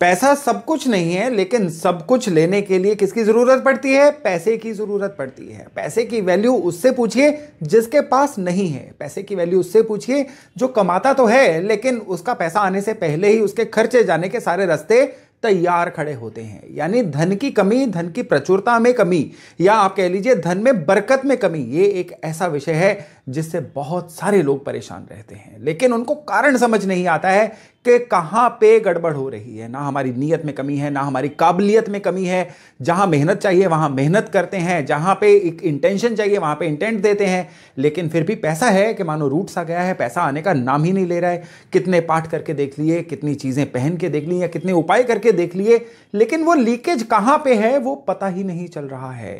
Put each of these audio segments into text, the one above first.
पैसा सब कुछ नहीं है लेकिन सब कुछ लेने के लिए किसकी ज़रूरत पड़ती है पैसे की ज़रूरत पड़ती है पैसे की वैल्यू उससे पूछिए जिसके पास नहीं है पैसे की वैल्यू उससे पूछिए जो कमाता तो है लेकिन उसका पैसा आने से पहले ही उसके खर्चे जाने के सारे रास्ते तैयार खड़े होते हैं यानी धन की कमी धन की प्रचुरता में कमी या आप कह लीजिए धन में बरकत में कमी ये एक ऐसा विषय है जिससे बहुत सारे लोग परेशान रहते हैं लेकिन उनको कारण समझ नहीं आता है कि कहाँ पे गड़बड़ हो रही है ना हमारी नीयत में कमी है ना हमारी काबिलियत में कमी है जहाँ मेहनत चाहिए वहाँ मेहनत करते हैं जहाँ पे एक इंटेंशन चाहिए वहाँ पे इंटेंट देते हैं लेकिन फिर भी पैसा है कि मानो रूट सा गया है पैसा आने का नाम ही नहीं ले रहा है कितने पाठ करके देख लिए कितनी चीज़ें पहन के देख ली या कितने उपाय करके देख लिए लेकिन वो लीकेज कहाँ पर है वो पता ही नहीं चल रहा है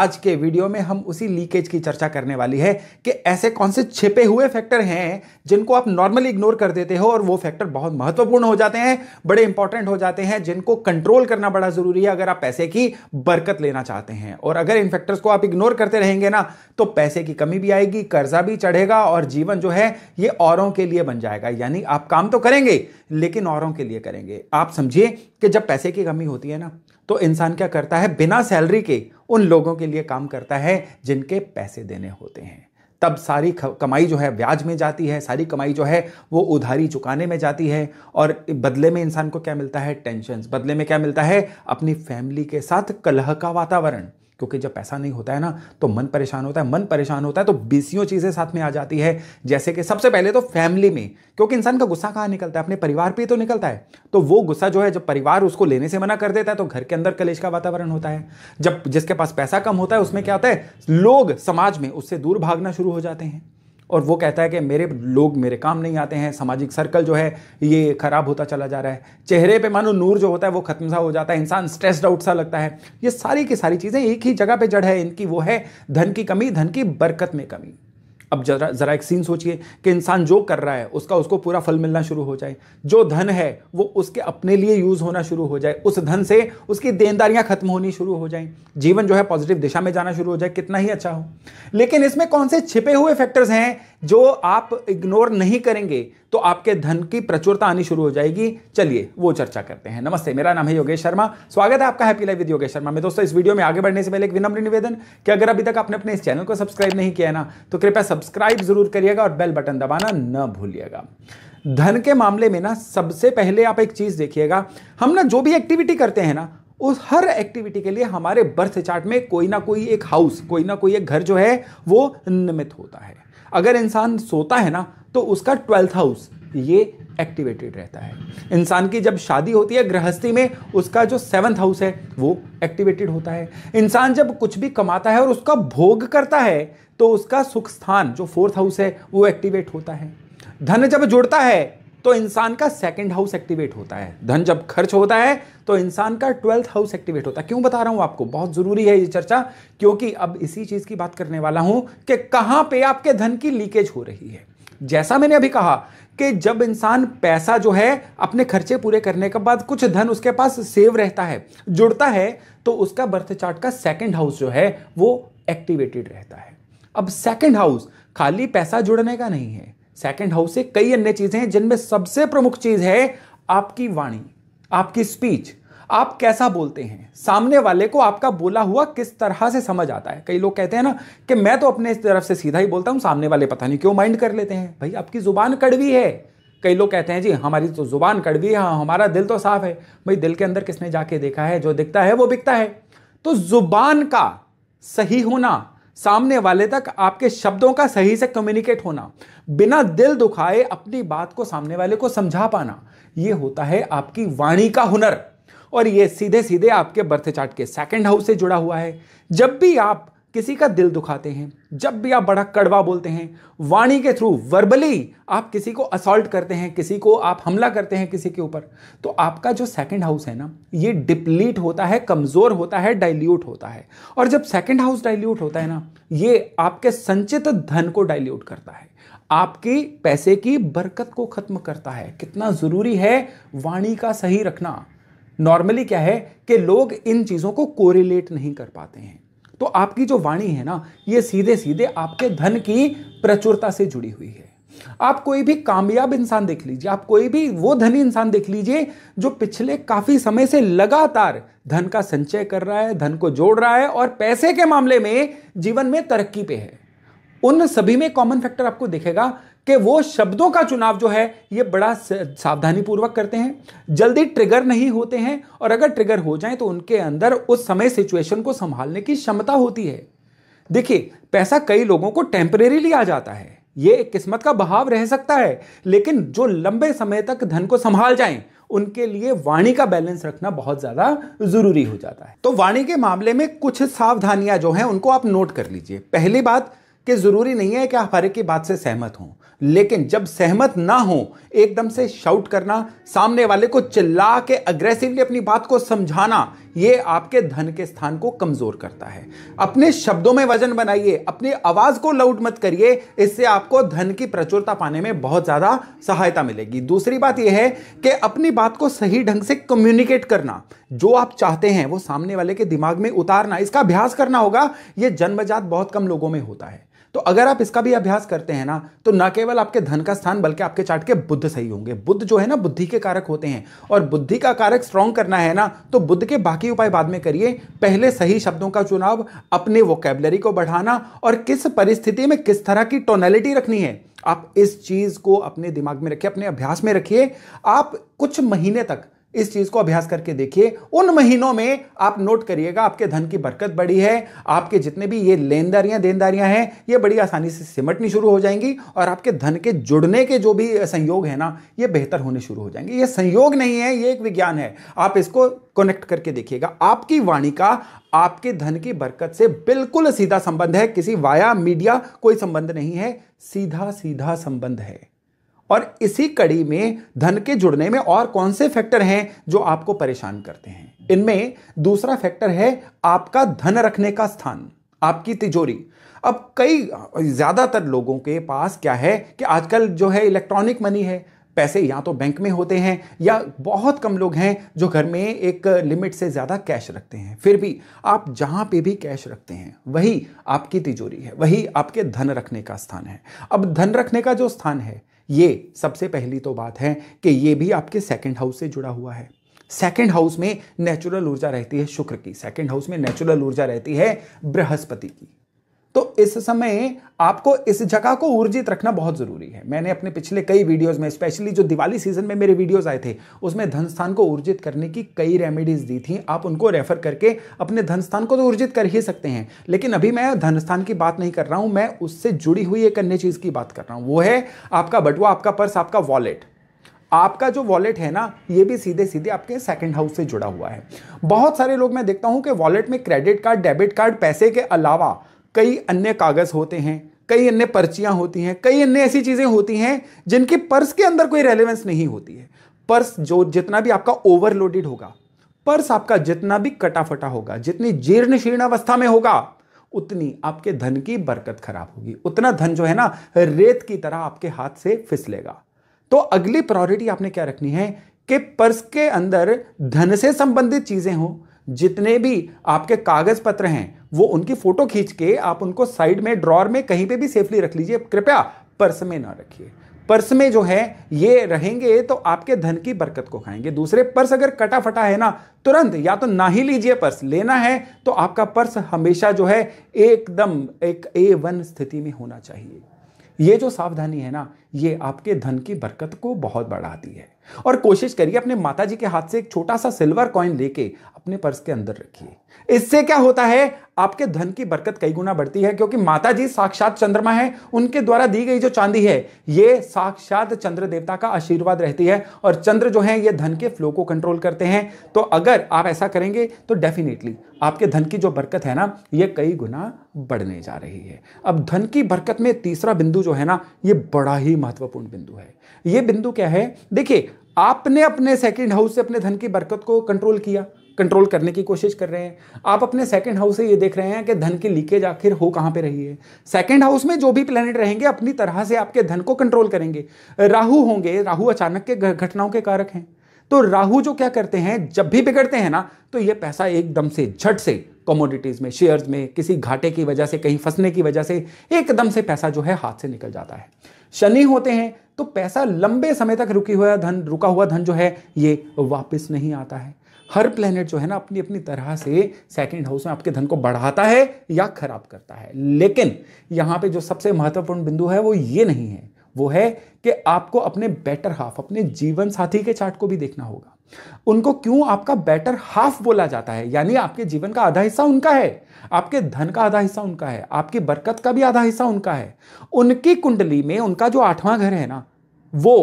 आज के वीडियो में हम उसी लीकेज की चर्चा करने वाली है कि ऐसे कौन से छिपे हुए फैक्टर हैं जिनको आप नॉर्मली इग्नोर कर देते हो और वो फैक्टर बहुत महत्वपूर्ण हो जाते हैं बड़े इंपॉर्टेंट हो जाते हैं जिनको कंट्रोल करना बड़ा जरूरी है अगर आप पैसे की बरकत लेना चाहते हैं और अगर इन फैक्टर्स को आप इग्नोर करते रहेंगे ना तो पैसे की कमी भी आएगी कर्जा भी चढ़ेगा और जीवन जो है ये औरों के लिए बन जाएगा यानी आप काम तो करेंगे लेकिन औरों के लिए करेंगे आप समझिए कि जब पैसे की कमी होती है ना तो इंसान क्या करता है बिना सैलरी के उन लोगों के लिए काम करता है जिनके पैसे देने होते हैं तब सारी कमाई जो है ब्याज में जाती है सारी कमाई जो है वो उधारी चुकाने में जाती है और बदले में इंसान को क्या मिलता है टेंशन बदले में क्या मिलता है अपनी फैमिली के साथ कलह का वातावरण क्योंकि जब पैसा नहीं होता है ना तो मन परेशान होता है मन परेशान होता है तो बीसियों चीज़ें साथ में आ जाती है जैसे कि सबसे पहले तो फैमिली में क्योंकि इंसान का गुस्सा कहाँ निकलता है अपने परिवार पर ही तो निकलता है तो वो गुस्सा जो है जब परिवार उसको लेने से मना कर देता है तो घर के अंदर कलेश का वातावरण होता है जब जिसके पास पैसा कम होता है उसमें क्या होता है लोग समाज में उससे दूर भागना शुरू हो जाते हैं और वो कहता है कि मेरे लोग मेरे काम नहीं आते हैं सामाजिक सर्कल जो है ये ख़राब होता चला जा रहा है चेहरे पे मानो नूर जो होता है वो ख़त्म सा हो जाता है इंसान स्ट्रेस्ड आउट सा लगता है ये सारी की सारी चीज़ें एक ही जगह पे जड़ है इनकी वो है धन की कमी धन की बरकत में कमी अब जरा जरा एक सीन सोचिए कि इंसान जो कर रहा है उसका उसको पूरा फल मिलना शुरू हो जाए जो धन है वो उसके अपने लिए यूज़ होना शुरू हो जाए उस धन से उसकी देनदारियां खत्म होनी शुरू हो जाएं जीवन जो है पॉजिटिव दिशा में जाना शुरू हो जाए कितना ही अच्छा हो लेकिन इसमें कौन से छिपे हुए फैक्टर्स हैं जो आप इग्नोर नहीं करेंगे तो आपके धन की प्रचुरता आनी शुरू हो जाएगी चलिए वो चर्चा करते हैं नमस्ते मेरा नाम है योगेश शर्मा स्वागत है आपका happy life with Yogesh Sharma में दोस्तों इस वीडियो में आगे बढ़ने से पहले एक विनम्र निवेदन कि अगर अभी तक आपने अपने इस चैनल को सब्सक्राइब नहीं किया ना तो कृपया सब्सक्राइब जरूर करिएगा और बेल बटन दबाना न भूलिएगा धन के मामले में ना सबसे पहले आप एक चीज देखिएगा हम ना जो भी एक्टिविटी करते हैं ना उस हर एक्टिविटी के लिए हमारे बर्थ चार्ट में कोई ना कोई एक हाउस कोई ना कोई एक घर जो है वो निमित होता है अगर इंसान सोता है ना तो उसका ट्वेल्थ हाउस ये एक्टिवेटेड रहता है इंसान की जब शादी होती है गृहस्थी में उसका जो सेवन्थ हाउस है वो एक्टिवेटेड होता है इंसान जब कुछ भी कमाता है और उसका भोग करता है तो उसका सुख स्थान जो फोर्थ हाउस है वो एक्टिवेट होता है धन जब जुड़ता है तो इंसान का सेकंड हाउस एक्टिवेट होता है धन जब खर्च होता है तो इंसान का ट्वेल्थ हाउस एक्टिवेट होता है क्यों बता रहा हूं आपको बहुत जरूरी है ये चर्चा क्योंकि अब इसी चीज की बात करने वाला हूं कि कहां पे आपके धन की लीकेज हो रही है जैसा मैंने अभी कहा कि जब इंसान पैसा जो है अपने खर्चे पूरे करने के बाद कुछ धन उसके पास सेव रहता है जुड़ता है तो उसका बर्थ चार्ट का सेकंड हाउस जो है वो एक्टिवेटेड रहता है अब सेकंड हाउस खाली पैसा जुड़ने का नहीं है सेकेंड हाउस से कई अन्य चीजें हैं जिनमें सबसे प्रमुख चीज है आपकी वाणी आपकी स्पीच आप कैसा बोलते हैं सामने वाले को आपका बोला हुआ किस तरह से समझ आता है कई लोग कहते हैं ना कि मैं तो अपने तरफ से सीधा ही बोलता हूं सामने वाले पता नहीं क्यों माइंड कर लेते हैं भाई आपकी जुबान कड़वी है कई लोग कहते हैं जी हमारी तो जुबान कड़वी है हाँ, हमारा दिल तो साफ है भाई दिल के अंदर किसने जाके देखा है जो दिखता है वो बिकता है तो जुबान का सही होना सामने वाले तक आपके शब्दों का सही से कम्युनिकेट होना बिना दिल दुखाए अपनी बात को सामने वाले को समझा पाना ये होता है आपकी वाणी का हुनर और ये सीधे सीधे आपके बर्थ चार्ट के सेकंड हाउस से जुड़ा हुआ है जब भी आप किसी का दिल दुखाते हैं जब भी आप बड़ा कड़वा बोलते हैं वाणी के थ्रू वर्बली आप किसी को असॉल्ट करते हैं किसी को आप हमला करते हैं किसी के ऊपर तो आपका जो सेकंड हाउस है ना ये डिप्लीट होता है कमज़ोर होता है डाइल्यूट होता है और जब सेकंड हाउस डाइल्यूट होता है ना ये आपके संचित धन को डाइल्यूट करता है आपकी पैसे की बरकत को ख़त्म करता है कितना ज़रूरी है वाणी का सही रखना नॉर्मली क्या है कि लोग इन चीज़ों को कोरिलेट नहीं कर पाते हैं तो आपकी जो वाणी है ना ये सीधे सीधे आपके धन की प्रचुरता से जुड़ी हुई है आप कोई भी कामयाब इंसान देख लीजिए आप कोई भी वो धनी इंसान देख लीजिए जो पिछले काफी समय से लगातार धन का संचय कर रहा है धन को जोड़ रहा है और पैसे के मामले में जीवन में तरक्की पे है उन सभी में कॉमन फैक्टर आपको दिखेगा कि वो शब्दों का चुनाव जो है ये बड़ा सावधानी पूर्वक करते हैं जल्दी ट्रिगर नहीं होते हैं और अगर ट्रिगर हो जाए तो उनके अंदर उस समय सिचुएशन को संभालने की क्षमता होती है देखिए पैसा कई लोगों को टेम्परेरीली आ जाता है ये एक किस्मत का बहाव रह सकता है लेकिन जो लंबे समय तक धन को संभाल जाएं उनके लिए वाणी का बैलेंस रखना बहुत ज्यादा जरूरी हो जाता है तो वाणी के मामले में कुछ सावधानियां जो हैं उनको आप नोट कर लीजिए पहली बात कि जरूरी नहीं है कि आप हर एक की बात से सहमत हों लेकिन जब सहमत ना हो एकदम से शाउट करना सामने वाले को चिल्ला के अग्रेसिवली अपनी बात को समझाना ये आपके धन के स्थान को कमजोर करता है अपने शब्दों में वजन बनाइए अपनी आवाज को लाउड मत करिए इससे आपको धन की प्रचुरता पाने में बहुत ज्यादा सहायता मिलेगी दूसरी बात यह है कि अपनी बात को सही ढंग से कम्युनिकेट करना जो आप चाहते हैं वो सामने वाले के दिमाग में उतारना इसका अभ्यास करना होगा ये जन्मजात बहुत कम लोगों में होता है तो अगर आप इसका भी अभ्यास करते हैं ना तो ना केवल आपके धन का स्थान बल्कि आपके चार्ट के बुद्ध सही होंगे बुद्ध जो है ना बुद्धि के कारक होते हैं और बुद्धि का कारक स्ट्रांग करना है ना तो बुद्ध के बाकी उपाय बाद में करिए पहले सही शब्दों का चुनाव अपने वोकेबलरी को बढ़ाना और किस परिस्थिति में किस तरह की टोनैलिटी रखनी है आप इस चीज को अपने दिमाग में रखिए अपने अभ्यास में रखिए आप कुछ महीने तक इस चीज को अभ्यास करके देखिए उन महीनों में आप नोट करिएगा आपके धन की बरकत बढ़ी है आपके जितने भी ये लेनदारियां देनदारियां हैं ये बड़ी आसानी से सिमटनी शुरू हो जाएंगी और आपके धन के जुड़ने के जो भी संयोग है ना ये बेहतर होने शुरू हो जाएंगे ये संयोग नहीं है ये एक विज्ञान है आप इसको कनेक्ट करके देखिएगा आपकी वाणी का आपके धन की बरकत से बिल्कुल सीधा संबंध है किसी वाया मीडिया कोई संबंध नहीं है सीधा सीधा संबंध है और इसी कड़ी में धन के जुड़ने में और कौन से फैक्टर हैं जो आपको परेशान करते हैं इनमें दूसरा फैक्टर है आपका धन रखने का स्थान आपकी तिजोरी अब कई ज़्यादातर लोगों के पास क्या है कि आजकल जो है इलेक्ट्रॉनिक मनी है पैसे या तो बैंक में होते हैं या बहुत कम लोग हैं जो घर में एक लिमिट से ज़्यादा कैश रखते हैं फिर भी आप जहाँ पे भी कैश रखते हैं वही आपकी तिजोरी है वही आपके धन रखने का स्थान है अब धन रखने का जो स्थान है ये सबसे पहली तो बात है कि ये भी आपके सेकेंड हाउस से जुड़ा हुआ है सेकेंड हाउस में नेचुरल ऊर्जा रहती है शुक्र की सेकेंड हाउस में नेचुरल ऊर्जा रहती है बृहस्पति की तो इस समय आपको इस जगह को ऊर्जित रखना बहुत जरूरी है मैंने अपने पिछले कई वीडियोस में स्पेशली जो दिवाली सीजन में मेरे वीडियोस आए थे उसमें धन स्थान को ऊर्जित करने की कई रेमेडीज दी थी आप उनको रेफर करके अपने धन स्थान को तो ऊर्जित कर ही सकते हैं लेकिन अभी मैं धन स्थान की बात नहीं कर रहा हूं मैं उससे जुड़ी हुई एक अन्य चीज की बात कर रहा हूं वो है आपका बटुआ आपका पर्स आपका वॉलेट आपका जो वॉलेट है ना ये भी सीधे सीधे आपके सेकंड हाउस से जुड़ा हुआ है बहुत सारे लोग मैं देखता हूं कि वॉलेट में क्रेडिट कार्ड डेबिट कार्ड पैसे के अलावा कई अन्य कागज़ होते हैं कई अन्य पर्चियां होती हैं कई अन्य ऐसी चीज़ें होती हैं जिनकी पर्स के अंदर कोई रेलेवेंस नहीं होती है पर्स जो जितना भी आपका ओवरलोडेड होगा पर्स आपका जितना भी कटाफटा होगा जितनी जीर्ण शीर्ण अवस्था में होगा उतनी आपके धन की बरकत खराब होगी उतना धन जो है ना रेत की तरह आपके हाथ से फिसलेगा तो अगली प्रायोरिटी आपने क्या रखनी है कि पर्स के अंदर धन से संबंधित चीजें हों जितने भी आपके कागज पत्र हैं वो उनकी फोटो खींच के आप उनको साइड में ड्रॉर में कहीं पे भी सेफली रख लीजिए कृपया पर्स में ना रखिए पर्स में जो है ये रहेंगे तो आपके धन की बरकत को खाएंगे दूसरे पर्स अगर कटा फटा है ना तुरंत या तो ना ही लीजिए पर्स लेना है तो आपका पर्स हमेशा जो है एकदम एक ए वन स्थिति में होना चाहिए ये जो सावधानी है ना ये आपके धन की बरकत को बहुत बढ़ाती है और कोशिश करिए अपने माताजी के हाथ से एक छोटा सा सिल्वर कॉइन लेके अपने पर्स के अंदर रखिए इससे क्या होता है आपके धन की बरकत कई गुना बढ़ती है क्योंकि माता जी साक्षात चंद्रमा है उनके द्वारा दी गई जो चांदी है ये साक्षात चंद्र देवता का आशीर्वाद रहती है और चंद्र जो है ये धन के फ्लो को कंट्रोल करते हैं तो अगर आप ऐसा करेंगे तो डेफिनेटली आपके धन की जो बरकत है ना ये कई गुना बढ़ने जा रही है अब धन की बरकत में तीसरा बिंदु जो है ना ये बड़ा ही महत्वपूर्ण बिंदु है ये बिंदु क्या है देखिए आपने अपने सेकेंड हाउस से अपने धन की बरकत को कंट्रोल किया कंट्रोल करने की कोशिश कर रहे हैं आप अपने सेकंड हाउस से ये देख रहे हैं कि धन की लीकेज आखिर हो कहां पे रही है सेकंड हाउस में जो भी प्लेनेट रहेंगे अपनी तरह से आपके धन को कंट्रोल करेंगे राहु होंगे राहु अचानक के घटनाओं के कारक हैं तो राहु जो क्या करते हैं जब भी बिगड़ते हैं ना तो ये पैसा एकदम से झट से कमोडिटीज़ में शेयर्स में किसी घाटे की वजह से कहीं फंसने की वजह से एकदम से पैसा जो है हाथ से निकल जाता है शनि होते हैं तो पैसा लंबे समय तक रुकी हुआ धन रुका हुआ धन जो है ये वापस नहीं आता है हर प्लेनेट जो है ना अपनी अपनी तरह से सेकंड हाउस में आपके धन को बढ़ाता है या खराब करता है लेकिन यहाँ पे जो सबसे महत्वपूर्ण बिंदु है वो ये नहीं है वो है कि आपको अपने बेटर हाफ अपने जीवन साथी के चार्ट को भी देखना होगा उनको क्यों आपका बेटर हाफ बोला जाता है यानी आपके जीवन का आधा हिस्सा उनका है आपके धन का आधा हिस्सा उनका है आपकी बरकत का भी आधा हिस्सा उनका है उनकी कुंडली में उनका जो आठवां घर है ना वो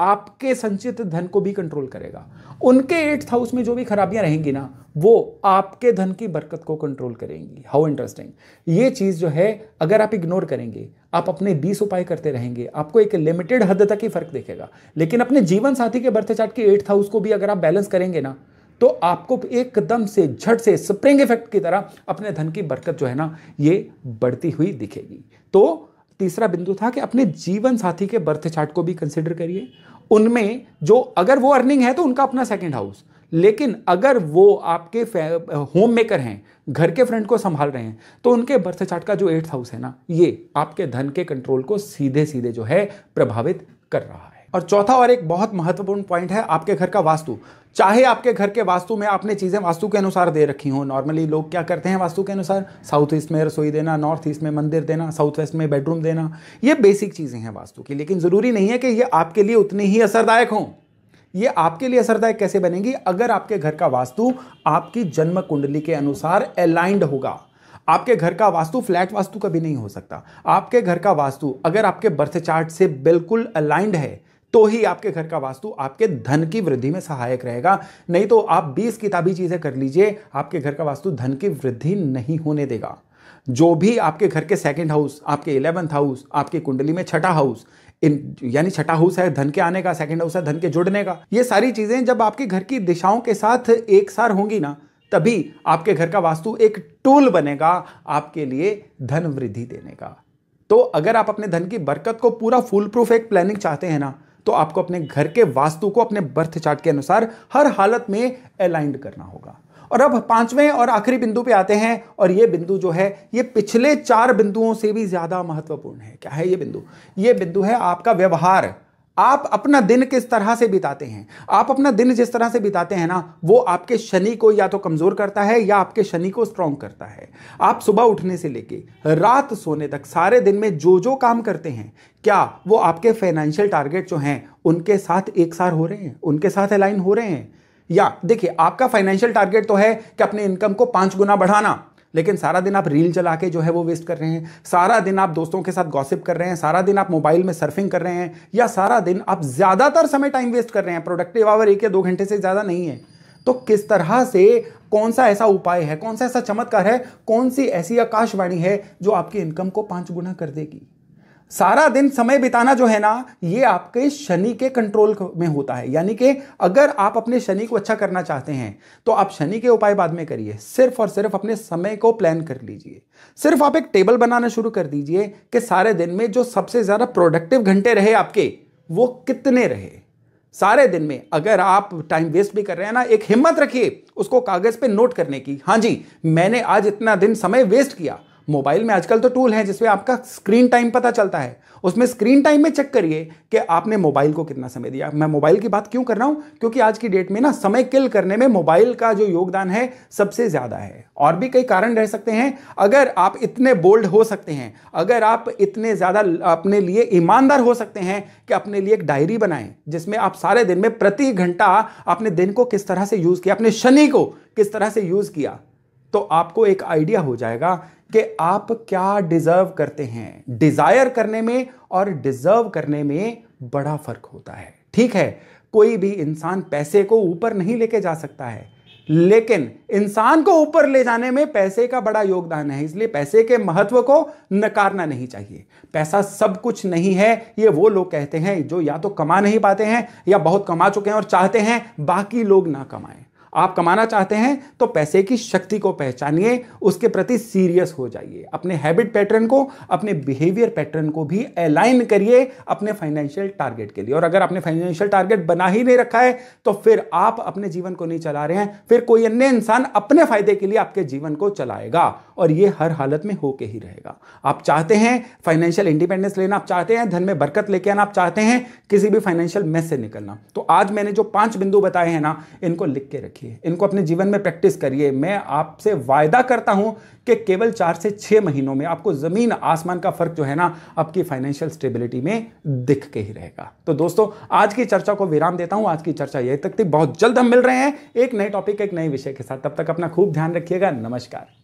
आपके संचित धन को भी कंट्रोल करेगा उनके एट्थ हाउस में जो भी खराबियां रहेंगी ना वो आपके धन की बरकत को कंट्रोल करेंगी हाउ इंटरेस्टिंग ये चीज़ जो है अगर आप इग्नोर करेंगे आप अपने बीस उपाय करते रहेंगे आपको एक लिमिटेड हद तक ही फर्क देखेगा लेकिन अपने जीवन साथी के बर्थ चार्ट के एट्थ हाउस को भी अगर आप बैलेंस करेंगे ना तो आपको एकदम से झट से स्प्रिंग इफेक्ट की तरह अपने धन की बरकत जो है ना ये बढ़ती हुई दिखेगी तो तीसरा बिंदु था कि अपने जीवन साथी के बर्थ चार्ट को भी कंसिडर करिए उनमें जो अगर वो अर्निंग है तो उनका अपना सेकेंड हाउस लेकिन अगर वो आपके होम मेकर हैं घर के फ्रेंड को संभाल रहे हैं तो उनके बर्थ चार्ट का जो एट्थ हाउस है ना ये आपके धन के कंट्रोल को सीधे सीधे जो है प्रभावित कर रहा है और चौथा और एक बहुत महत्वपूर्ण पॉइंट है आपके घर का वास्तु चाहे आपके घर के वास्तु में आपने चीज़ें वास्तु के अनुसार दे रखी हो नॉर्मली लोग क्या करते हैं वास्तु के अनुसार साउथ ईस्ट में रसोई देना नॉर्थ ईस्ट में मंदिर देना साउथ वेस्ट में बेडरूम देना ये बेसिक चीज़ें हैं वास्तु की लेकिन ज़रूरी नहीं है कि ये आपके लिए उतनी ही असरदायक हों ये आपके लिए असरदायक कैसे बनेगी अगर आपके घर का वास्तु आपकी जन्म कुंडली के अनुसार अलाइंड होगा आपके घर का वास्तु फ्लैट वास्तु कभी नहीं हो सकता आपके घर का वास्तु अगर आपके बर्थ चार्ट से बिल्कुल अलाइंड है तो ही आपके घर का वास्तु आपके धन की वृद्धि में सहायक रहेगा नहीं तो आप 20 किताबी चीज़ें कर लीजिए आपके घर का वास्तु धन की वृद्धि नहीं होने देगा जो भी आपके घर के सेकंड हाउस आपके इलेवंथ हाउस आपकी कुंडली में छठा हाउस इन यानी छठा हाउस है धन के आने का सेकंड हाउस है धन के जुड़ने का ये सारी चीज़ें जब आपके घर की दिशाओं के साथ एक सार होंगी ना तभी आपके घर का वास्तु एक टूल बनेगा आपके लिए धन वृद्धि देने का तो अगर आप अपने धन की बरकत को पूरा फुल प्रूफ एक प्लानिंग चाहते हैं ना तो आपको अपने घर के वास्तु को अपने बर्थ चार्ट के अनुसार हर हालत में अलाइंड करना होगा और अब पांचवें और आखिरी बिंदु पे आते हैं और ये बिंदु जो है ये पिछले चार बिंदुओं से भी ज़्यादा महत्वपूर्ण है क्या है ये बिंदु ये बिंदु है आपका व्यवहार आप अपना दिन किस तरह से बिताते हैं आप अपना दिन जिस तरह से बिताते हैं ना वो आपके शनि को या तो कमज़ोर करता है या आपके शनि को स्ट्रांग करता है आप सुबह उठने से लेके रात सोने तक सारे दिन में जो जो काम करते हैं क्या वो आपके फाइनेंशियल टारगेट जो हैं उनके साथ एक सार हो रहे हैं उनके साथ अलाइन हो रहे हैं या देखिए आपका फाइनेंशियल टारगेट तो है कि अपने इनकम को पांच गुना बढ़ाना लेकिन सारा दिन आप रील चला के जो है वो वेस्ट कर रहे हैं सारा दिन आप दोस्तों के साथ गॉसिप कर रहे हैं सारा दिन आप मोबाइल में सर्फिंग कर रहे हैं या सारा दिन आप ज़्यादातर समय टाइम वेस्ट कर रहे हैं प्रोडक्टिव आवर एक या दो घंटे से ज़्यादा नहीं है तो किस तरह से कौन सा ऐसा उपाय है कौन सा ऐसा चमत्कार है कौन सी ऐसी आकाशवाणी है जो आपकी इनकम को पाँच गुना कर देगी सारा दिन समय बिताना जो है ना ये आपके शनि के कंट्रोल में होता है यानी कि अगर आप अपने शनि को अच्छा करना चाहते हैं तो आप शनि के उपाय बाद में करिए सिर्फ और सिर्फ अपने समय को प्लान कर लीजिए सिर्फ आप एक टेबल बनाना शुरू कर दीजिए कि सारे दिन में जो सबसे ज़्यादा प्रोडक्टिव घंटे रहे आपके वो कितने रहे सारे दिन में अगर आप टाइम वेस्ट भी कर रहे हैं ना एक हिम्मत रखिए उसको कागज पे नोट करने की हाँ जी मैंने आज इतना दिन समय वेस्ट किया मोबाइल में आजकल तो टूल है जिसमें आपका स्क्रीन टाइम पता चलता है उसमें स्क्रीन टाइम में चेक करिए कि आपने मोबाइल को कितना समय दिया मैं मोबाइल की बात क्यों कर रहा हूँ क्योंकि आज की डेट में ना समय किल करने में मोबाइल का जो योगदान है सबसे ज़्यादा है और भी कई कारण रह सकते हैं अगर आप इतने बोल्ड हो सकते हैं अगर आप इतने ज़्यादा अपने लिए ईमानदार हो सकते हैं कि अपने लिए एक डायरी बनाएं जिसमें आप सारे दिन में प्रति घंटा अपने दिन को किस तरह से यूज़ किया अपने शनि को किस तरह से यूज़ किया तो आपको एक आइडिया हो जाएगा कि आप क्या डिजर्व करते हैं डिजायर करने में और डिजर्व करने में बड़ा फर्क होता है ठीक है कोई भी इंसान पैसे को ऊपर नहीं लेके जा सकता है लेकिन इंसान को ऊपर ले जाने में पैसे का बड़ा योगदान है इसलिए पैसे के महत्व को नकारना नहीं चाहिए पैसा सब कुछ नहीं है ये वो लोग कहते हैं जो या तो कमा नहीं पाते हैं या बहुत कमा चुके हैं और चाहते हैं बाकी लोग ना कमाएं आप कमाना चाहते हैं तो पैसे की शक्ति को पहचानिए उसके प्रति सीरियस हो जाइए अपने हैबिट पैटर्न को अपने बिहेवियर पैटर्न को भी अलाइन करिए अपने फाइनेंशियल टारगेट के लिए और अगर आपने फाइनेंशियल टारगेट बना ही नहीं रखा है तो फिर आप अपने जीवन को नहीं चला रहे हैं फिर कोई अन्य इंसान अपने फायदे के लिए आपके जीवन को चलाएगा और ये हर हालत में होके ही रहेगा आप चाहते हैं फाइनेंशियल इंडिपेंडेंस लेना आप चाहते हैं धन में बरकत लेके आना आप चाहते हैं किसी भी फाइनेंशियल मैस से निकलना तो आज मैंने जो पांच बिंदु बताए हैं ना इनको लिख के रखिए इनको अपने जीवन में प्रैक्टिस करिए मैं आपसे वायदा करता हूं कि केवल चार से छह महीनों में आपको ज़मीन आसमान का फ़र्क जो है ना आपकी फाइनेंशियल स्टेबिलिटी में दिख के ही रहेगा तो दोस्तों आज की चर्चा को विराम देता हूं आज की चर्चा यही तक थी बहुत जल्द हम मिल रहे हैं एक नए टॉपिक एक नए विषय के साथ तब तक अपना खूब ध्यान रखिएगा नमस्कार